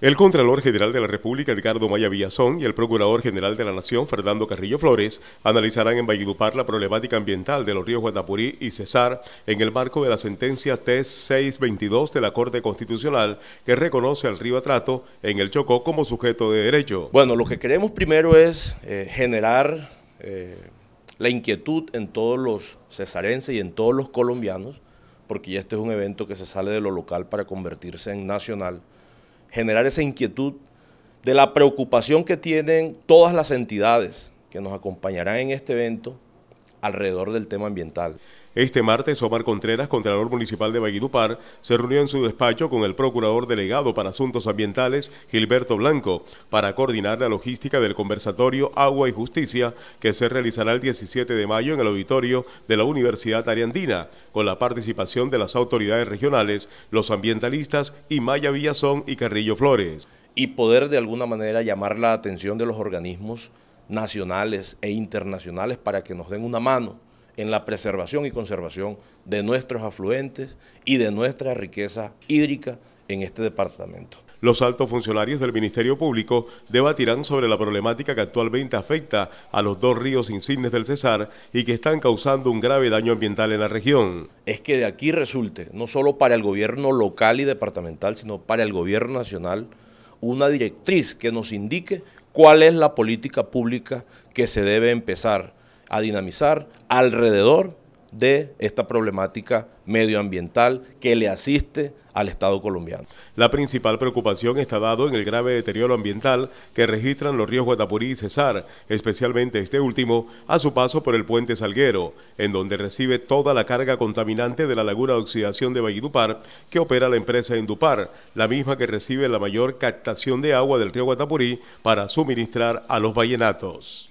El Contralor General de la República, Edgardo Maya Villazón, y el Procurador General de la Nación, Fernando Carrillo Flores, analizarán en Valledupar la problemática ambiental de los ríos Guatapurí y Cesar en el marco de la sentencia T-622 de la Corte Constitucional que reconoce al río Atrato en el Chocó como sujeto de derecho. Bueno, lo que queremos primero es eh, generar eh, la inquietud en todos los cesarenses y en todos los colombianos porque ya este es un evento que se sale de lo local para convertirse en nacional, generar esa inquietud de la preocupación que tienen todas las entidades que nos acompañarán en este evento alrededor del tema ambiental. Este martes, Omar Contreras, Contralor Municipal de Baguidupar, se reunió en su despacho con el Procurador Delegado para Asuntos Ambientales, Gilberto Blanco, para coordinar la logística del conversatorio Agua y Justicia, que se realizará el 17 de mayo en el auditorio de la Universidad Ariandina, con la participación de las autoridades regionales, los ambientalistas y Maya Villazón y Carrillo Flores. Y poder de alguna manera llamar la atención de los organismos nacionales e internacionales para que nos den una mano en la preservación y conservación de nuestros afluentes y de nuestra riqueza hídrica en este departamento. Los altos funcionarios del Ministerio Público debatirán sobre la problemática que actualmente afecta a los dos ríos insignes del Cesar y que están causando un grave daño ambiental en la región. Es que de aquí resulte, no solo para el gobierno local y departamental, sino para el gobierno nacional, una directriz que nos indique cuál es la política pública que se debe empezar a dinamizar alrededor de esta problemática medioambiental que le asiste al Estado colombiano. La principal preocupación está dado en el grave deterioro ambiental que registran los ríos Guatapurí y Cesar, especialmente este último a su paso por el puente Salguero, en donde recibe toda la carga contaminante de la laguna de oxidación de Valledupar que opera la empresa Endupar, la misma que recibe la mayor captación de agua del río Guatapurí para suministrar a los vallenatos.